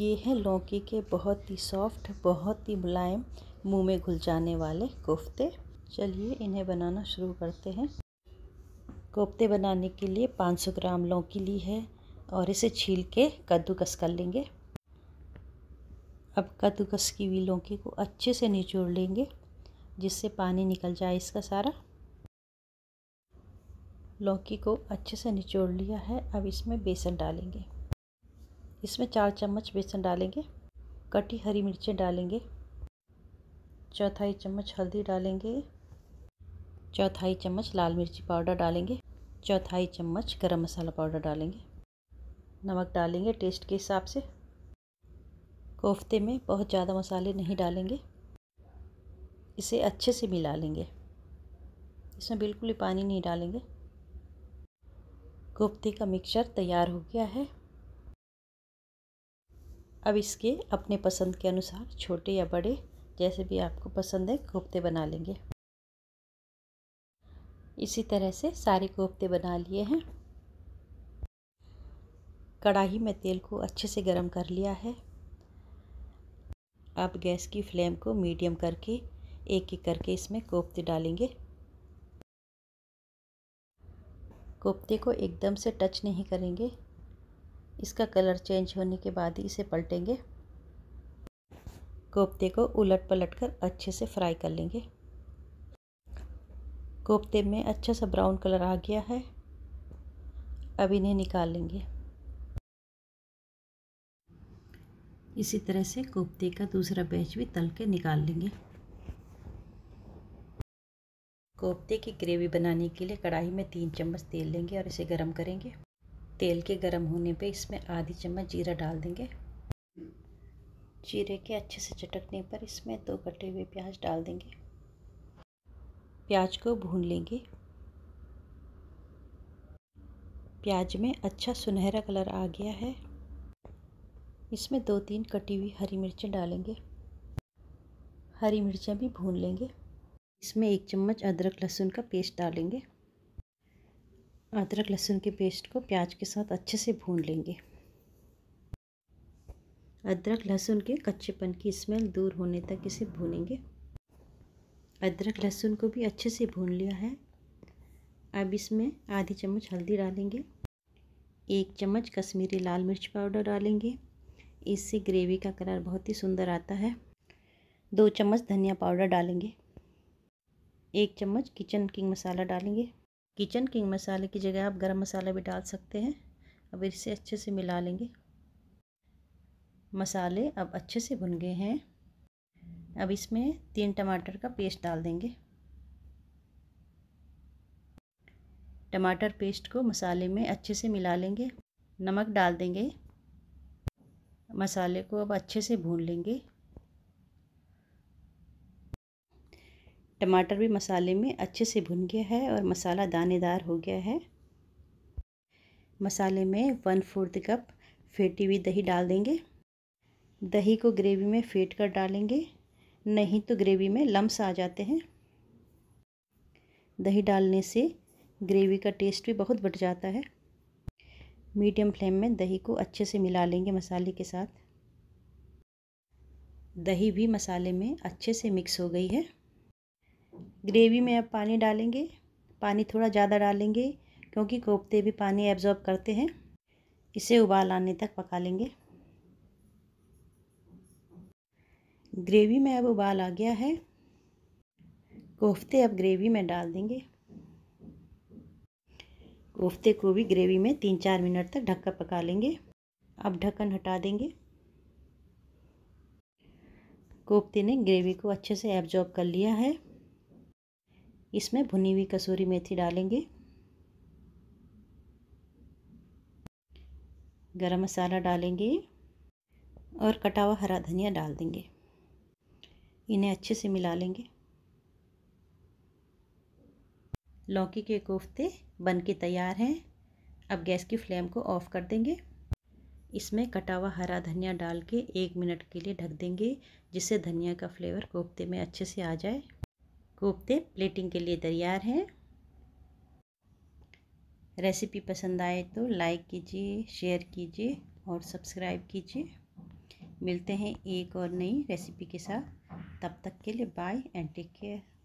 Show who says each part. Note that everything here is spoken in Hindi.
Speaker 1: ये है लौकी के बहुत ही सॉफ्ट बहुत ही मुलायम मुंह में घुल जाने वाले कोफ्ते चलिए इन्हें बनाना शुरू करते हैं कोफ्ते बनाने के लिए 500 ग्राम लौकी ली है और इसे छील के कद्दूकस कर लेंगे अब कद्दूकस की हुई लौकी को अच्छे से निचोड़ लेंगे जिससे पानी निकल जाए इसका सारा लौकी को अच्छे से निचोड़ लिया है अब इसमें बेसन डालेंगे इसमें चार चम्मच बेसन डालेंगे कटी हरी मिर्चें डालेंगे चौथाई चम्मच हल्दी डालेंगे चौथाई चम्मच लाल मिर्ची पाउडर डालेंगे चौथाई चम्मच गरम मसाला पाउडर डालेंगे नमक डालेंगे टेस्ट के हिसाब से कोफ्ते में बहुत ज़्यादा मसाले नहीं डालेंगे इसे अच्छे से मिला लेंगे इसमें बिल्कुल ही पानी नहीं डालेंगे कोफ्ते का मिक्सचर तैयार हो गया है अब इसके अपने पसंद के अनुसार छोटे या बड़े जैसे भी आपको पसंद है कोफ्ते बना लेंगे इसी तरह से सारे कोफ्ते बना लिए हैं कढ़ाई में तेल को अच्छे से गर्म कर लिया है आप गैस की फ्लेम को मीडियम करके एक एक करके इसमें कोफ्ते डालेंगे कोफ्ते को एकदम से टच नहीं करेंगे इसका कलर चेंज होने के बाद ही इसे पलटेंगे कोफ्ते को उलट पलट कर अच्छे से फ्राई कर लेंगे कोफ्ते में अच्छा सा ब्राउन कलर आ गया है अब इन्हें निकाल लेंगे इसी तरह से कोफ्ते का दूसरा बैच भी तल के निकाल लेंगे कोफ्ते की ग्रेवी बनाने के लिए कढ़ाई में तीन चम्मच तेल लेंगे और इसे गरम करेंगे तेल के गर्म होने पे इसमें आधी चम्मच जीरा डाल देंगे जीरे के अच्छे से चटकने पर इसमें दो कटे हुए प्याज डाल देंगे प्याज को भून लेंगे प्याज में अच्छा सुनहरा कलर आ गया है इसमें दो तीन कटी हुई हरी मिर्चें डालेंगे हरी मिर्चें भी भून लेंगे इसमें एक चम्मच अदरक लहसुन का पेस्ट डालेंगे अदरक लहसुन के पेस्ट को प्याज के साथ अच्छे से भून लेंगे अदरक लहसुन के कच्चेपन की स्मेल दूर होने तक इसे भूनेंगे अदरक लहसुन को भी अच्छे से भून लिया है अब इसमें आधी चम्मच हल्दी डालेंगे एक चम्मच कश्मीरी लाल मिर्च पाउडर डालेंगे इससे ग्रेवी का कलर बहुत ही सुंदर आता है दो चम्मच धनिया पाउडर डालेंगे एक चम्मच किचन किंग मसाला डालेंगे किचन किंग मसाले की जगह आप गरम मसाला भी डाल सकते हैं अब इसे अच्छे से मिला लेंगे मसाले अब अच्छे से भुन गए हैं अब इसमें तीन टमाटर का पेस्ट डाल देंगे टमाटर पेस्ट को मसाले में अच्छे से मिला लेंगे नमक डाल देंगे मसाले को अब अच्छे से भून लेंगे टमाटर भी मसाले में अच्छे से भुन गया है और मसाला दानेदार हो गया है मसाले में वन फोर्थ कप फेटी हुई दही डाल देंगे दही को ग्रेवी में फेट कर डालेंगे नहीं तो ग्रेवी में लम्स आ जाते हैं दही डालने से ग्रेवी का टेस्ट भी बहुत बढ़ जाता है मीडियम फ्लेम में दही को अच्छे से मिला लेंगे मसाले के साथ दही भी मसाले में अच्छे से मिक्स हो गई है ग्रेवी में अब पानी डालेंगे पानी थोड़ा ज़्यादा डालेंगे क्योंकि कोफ्ते भी पानी एब्ज़ॉर्ब करते हैं इसे उबाल आने तक पका लेंगे ग्रेवी में अब उबाल आ गया है कोफ्ते अब ग्रेवी में डाल देंगे कोफ्ते को भी ग्रेवी में तीन चार मिनट तक ढककर पका लेंगे अब ढक्कन हटा देंगे कोफ्ते ने ग्रेवी को अच्छे से एब्जॉर्ब कर लिया है इसमें भुनी हुई कसूरी मेथी डालेंगे गरम मसाला डालेंगे और कटा हुआ हरा धनिया डाल देंगे इन्हें अच्छे से मिला लेंगे लौकी के कोफ्ते बन के तैयार हैं अब गैस की फ्लेम को ऑफ़ कर देंगे इसमें कटा हुआ हरा धनिया डाल के एक मिनट के लिए ढक देंगे जिससे धनिया का फ्लेवर कोफ्ते में अच्छे से आ जाए कोफ्ते प्लेटिंग के लिए तैयार हैं रेसिपी पसंद आए तो लाइक कीजिए शेयर कीजिए और सब्सक्राइब कीजिए मिलते हैं एक और नई रेसिपी के साथ तब तक के लिए बाय एंड टेक केयर